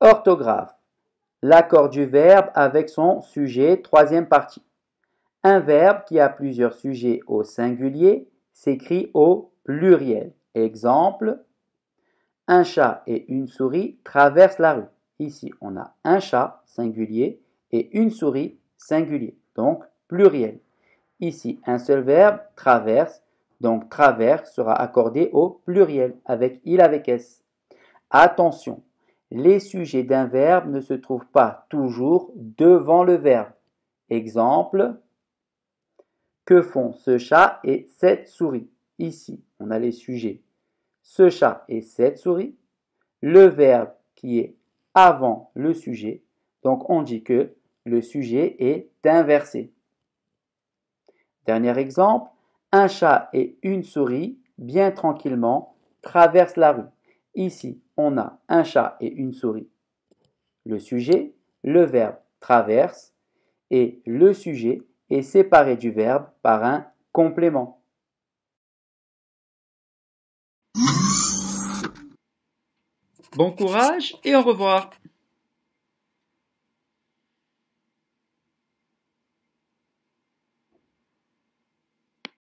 Orthographe. L'accord du verbe avec son sujet, troisième partie. Un verbe qui a plusieurs sujets au singulier s'écrit au pluriel. Exemple, un chat et une souris traversent la rue. Ici, on a un chat singulier et une souris singulier, donc pluriel. Ici, un seul verbe, traverse, donc traverse sera accordé au pluriel avec il avec s. Attention, les sujets d'un verbe ne se trouvent pas toujours devant le verbe. Exemple, que font ce chat et cette souris Ici, on a les sujets. Ce chat et cette souris. Le verbe qui est avant le sujet. Donc on dit que le sujet est inversé. Dernier exemple, un chat et une souris, bien tranquillement, traversent la rue. Ici, on a un chat et une souris. Le sujet, le verbe traverse, et le sujet est séparé du verbe par un complément. Bon courage et au revoir